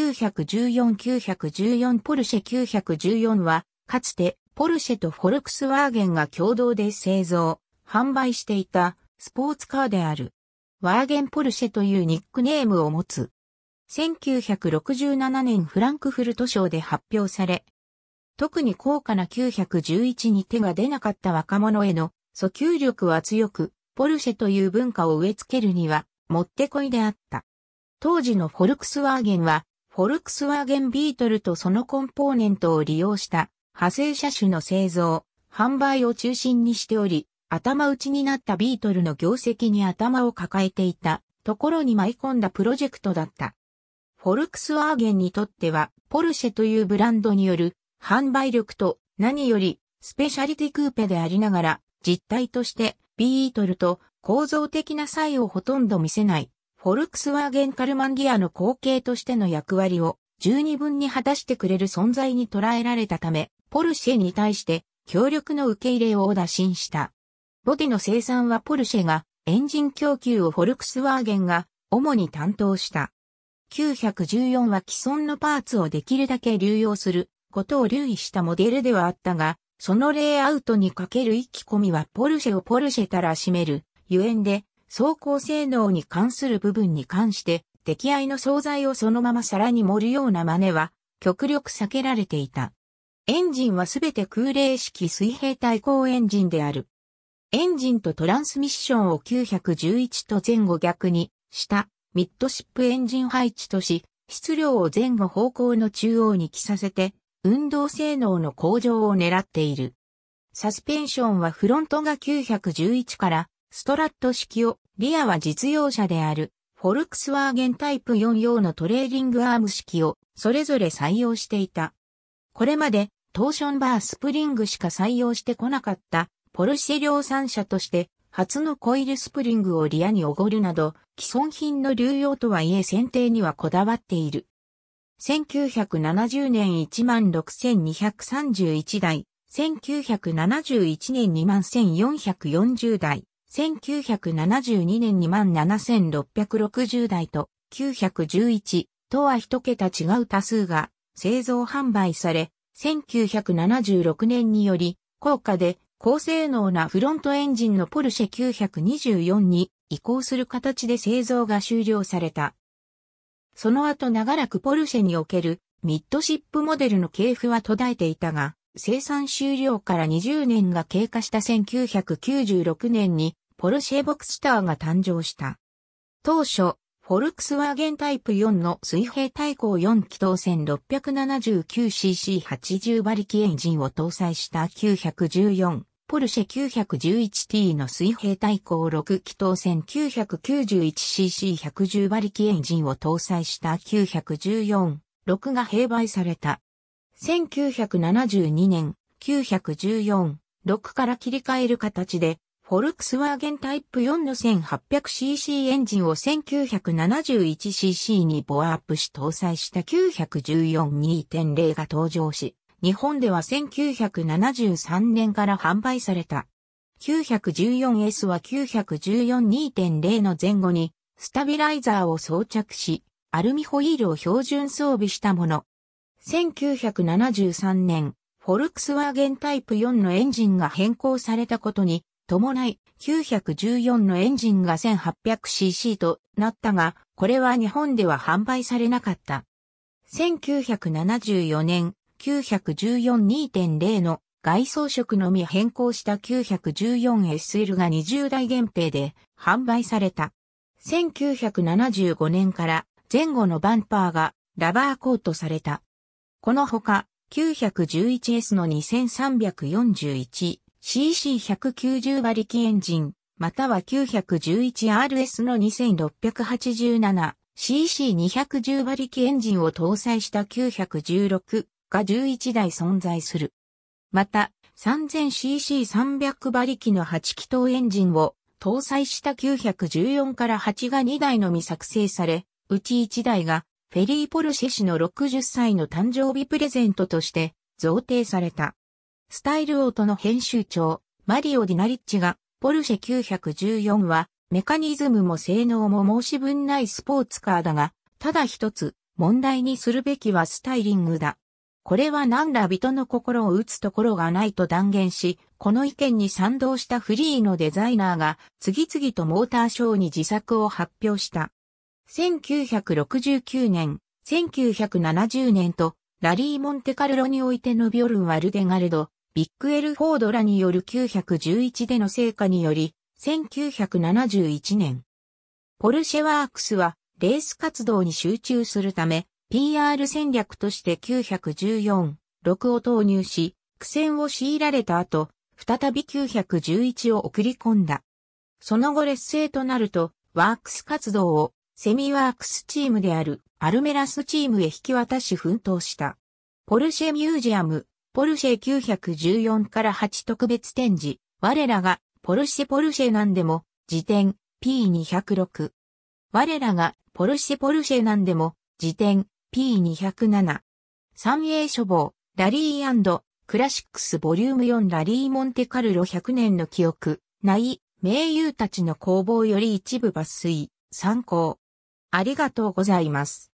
914-914ポルシェ914は、かつてポルシェとフォルクスワーゲンが共同で製造、販売していたスポーツカーである。ワーゲンポルシェというニックネームを持つ。1967年フランクフルト賞で発表され、特に高価な911に手が出なかった若者への訴求力は強く、ポルシェという文化を植え付けるには、もってこいであった。当時のフォルクスワーゲンは、フォルクスワーゲンビートルとそのコンポーネントを利用した派生車種の製造、販売を中心にしており、頭打ちになったビートルの業績に頭を抱えていたところに舞い込んだプロジェクトだった。フォルクスワーゲンにとっては、ポルシェというブランドによる販売力と何よりスペシャリティクーペでありながら、実態としてビートルと構造的な差異をほとんど見せないフォルクスワーゲンカルマンギアの後継としての役割を十二分に果たしてくれる存在に捉えられたため、ポルシェに対して協力の受け入れを打診した。ボディの生産はポルシェがエンジン供給をフォルクスワーゲンが主に担当した。914は既存のパーツをできるだけ流用することを留意したモデルではあったが、そのレイアウトにかける一気込みはポルシェをポルシェたら占める、ゆえんで走行性能に関する部分に関して、出来合いの総菜をそのまま皿に盛るような真似は、極力避けられていた。エンジンはすべて空冷式水平対向エンジンである。エンジンとトランスミッションを911と前後逆にしたミッドシップエンジン配置とし、質量を前後方向の中央に着させて、運動性能の向上を狙っている。サスペンションはフロントが911からストラット式を、リアは実用車である、フォルクスワーゲンタイプ4用のトレーリングアーム式を、それぞれ採用していた。これまで、トーションバースプリングしか採用してこなかった、ポルシェ量産車として、初のコイルスプリングをリアにおごるなど、既存品の流用とはいえ選定にはこだわっている。1970年16,231台、1971年21,440台、1972年に万7660台と911とは一桁違う多数が製造販売され、1976年により高価で高性能なフロントエンジンのポルシェ924に移行する形で製造が終了された。その後長らくポルシェにおけるミッドシップモデルの系譜は途絶えていたが、生産終了から20年が経過した1996年にポルシェボクスターが誕生した。当初、フォルクスワーゲンタイプ4の水平対向4気筒線 679cc80 馬力エンジンを搭載した914、ポルシェ 911T の水平対向6気筒線 991cc110 馬力エンジンを搭載した914、6が併売された。1972年、914、6から切り替える形でフォルクスワーゲンタイプ4の 1800cc エンジンを 1971cc にボアアップし搭載した914-2.0が登場し、日本では1973年から販売された。914S は914-2.0の前後にスタビライザーを装着し、アルミホイールを標準装備したもの。1973年、フォルクスワーゲンタイプ4のエンジンが変更されたことに伴い914のエンジンが 1800cc となったが、これは日本では販売されなかった。1974年、914.2.0の外装色のみ変更した 914SL が20代限定で販売された。1975年から前後のバンパーがラバーコートされた。このほか、911S の2341、CC190 馬力エンジン、または 911RS の 2687cc210 馬力エンジンを搭載した916が11台存在する。また、3000cc300 馬力の8気筒エンジンを搭載した914から8が2台のみ作成され、うち1台がフェリー・ポルシェ氏の60歳の誕生日プレゼントとして贈呈された。スタイルオートの編集長、マリオ・ディナリッチが、ポルシェ914は、メカニズムも性能も申し分ないスポーツカーだが、ただ一つ、問題にするべきはスタイリングだ。これは何ら人の心を打つところがないと断言し、この意見に賛同したフリーのデザイナーが、次々とモーターショーに自作を発表した。1969年、1970年と、ラリー・モンテカルロにおいてのビョルンワルデガルド、ビッグエル・フォードらによる911での成果により、1971年。ポルシェワークスは、レース活動に集中するため、PR 戦略として914、6を投入し、苦戦を強いられた後、再び911を送り込んだ。その後劣勢となると、ワークス活動をセミワークスチームであるアルメラスチームへ引き渡し奮闘した。ポルシェミュージアム、ポルシェ914から8特別展示、我らが、ポルシェポルシェなんでも、辞典、P206。我らが、ポルシェポルシェなんでも、辞典、P207。三英書房、ラリークラシックスボリューム4ラリーモンテカルロ100年の記憶、ない、名優たちの工房より一部抜粋、参考。ありがとうございます。